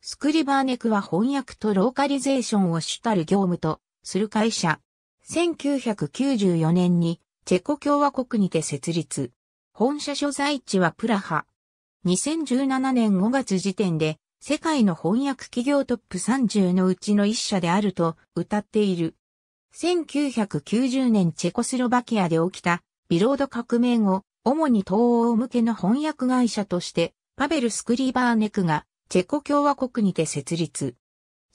スクリバーネクは翻訳とローカリゼーションを主たる業務とする会社。1994年にチェコ共和国にて設立。本社所在地はプラハ。2017年5月時点で世界の翻訳企業トップ30のうちの1社であると歌っている。1990年チェコスロバキアで起きたビロード革命後、主に東欧向けの翻訳会社としてパベル・スクリバーネクがチェコ共和国にて設立。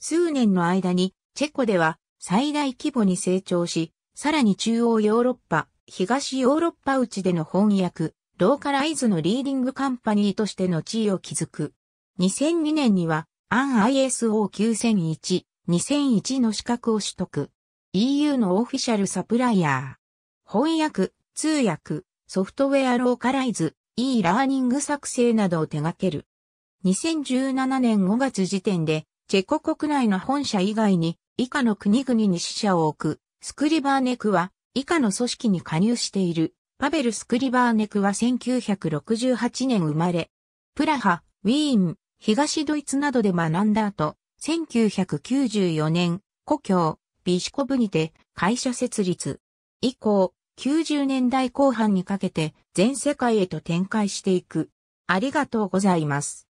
数年の間に、チェコでは最大規模に成長し、さらに中央ヨーロッパ、東ヨーロッパ内での翻訳、ローカライズのリーディングカンパニーとしての地位を築く。2002年には、アン ISO9001、2001の資格を取得。EU のオフィシャルサプライヤー。翻訳、通訳、ソフトウェアローカライズ、e ラーニング作成などを手掛ける。2017年5月時点で、チェコ国内の本社以外に、以下の国々に支社を置く、スクリバーネクは、以下の組織に加入している、パベル・スクリバーネクは1968年生まれ、プラハ、ウィーン、東ドイツなどで学んだ後、1994年、故郷、ビシコブにて会社設立。以降、90年代後半にかけて全世界へと展開していく。ありがとうございます。